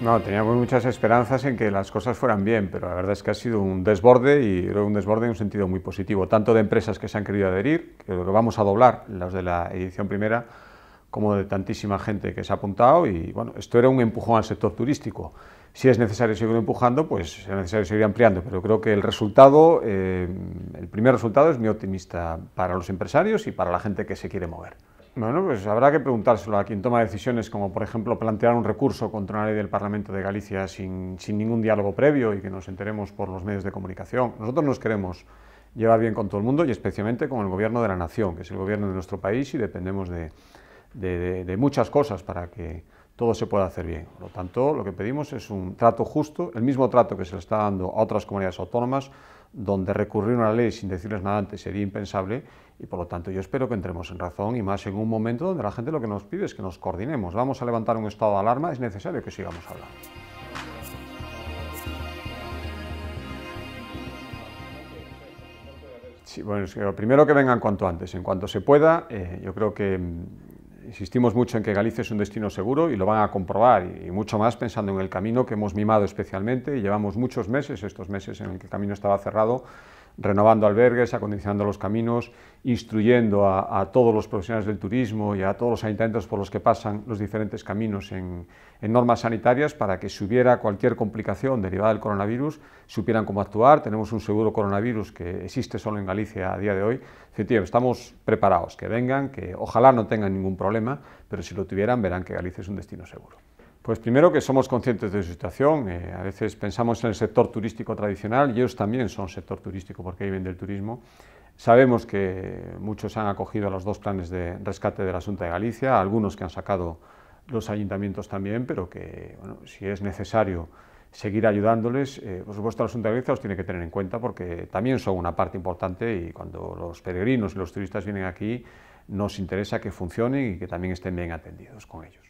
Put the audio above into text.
No, teníamos muchas esperanzas en que las cosas fueran bien, pero la verdad es que ha sido un desborde y creo un desborde en un sentido muy positivo, tanto de empresas que se han querido adherir, que lo vamos a doblar, las de la edición primera, como de tantísima gente que se ha apuntado y bueno, esto era un empujón al sector turístico. Si es necesario seguir empujando, pues es necesario seguir ampliando, pero creo que el resultado, eh, el primer resultado es muy optimista para los empresarios y para la gente que se quiere mover. Bueno, pues habrá que preguntárselo a quien toma decisiones, como por ejemplo plantear un recurso contra una ley del Parlamento de Galicia sin, sin ningún diálogo previo y que nos enteremos por los medios de comunicación. Nosotros nos queremos llevar bien con todo el mundo y especialmente con el gobierno de la nación, que es el gobierno de nuestro país y dependemos de, de, muchas cosas para que todo se pueda hacer bien. Por lo tanto, lo que pedimos es un trato justo, el mismo trato que se le está dando a otras comunidades autónomas, donde recurrir a una ley sin decirles nada antes sería impensable y por lo tanto yo espero que entremos en razón y más en un momento donde la gente lo que nos pide es que nos coordinemos. Vamos a levantar un estado de alarma, es necesario que sigamos hablando. Sí, bueno, es que lo primero que vengan cuanto antes, en cuanto se pueda, eh, yo creo que mm, insistimos mucho en que Galicia es un destino seguro y lo van a comprobar, y, mucho más pensando en el camino que hemos mimado especialmente y llevamos muchos meses, estos meses en el que el camino estaba cerrado, renovando albergues, acondicionando los caminos, instruyendo a, todos los profesionales del turismo y a todos los ayuntamientos por los que pasan los diferentes caminos en, normas sanitarias para que si hubiera cualquier complicación derivada del coronavirus, supieran cómo actuar. Tenemos un seguro coronavirus que existe solo en Galicia a día de hoy. Decir, tío, estamos preparados, que vengan, que ojalá no tengan ningún problema, pero si lo tuvieran verán que Galicia es un destino seguro. Pues primero que somos conscientes de su situación, eh, a veces pensamos en el sector turístico tradicional y ellos también son sector turístico porque viven del turismo. Sabemos que muchos han acogido a los dos planes de rescate de la Asunta de Galicia, algunos que han sacado los ayuntamientos también, pero que si es necesario seguir ayudándoles, eh, por supuesto la Asunta de Galicia los tiene que tener en cuenta porque también son una parte importante y cuando los peregrinos y los turistas vienen aquí nos interesa que funcionen y que también estén bien atendidos con ellos.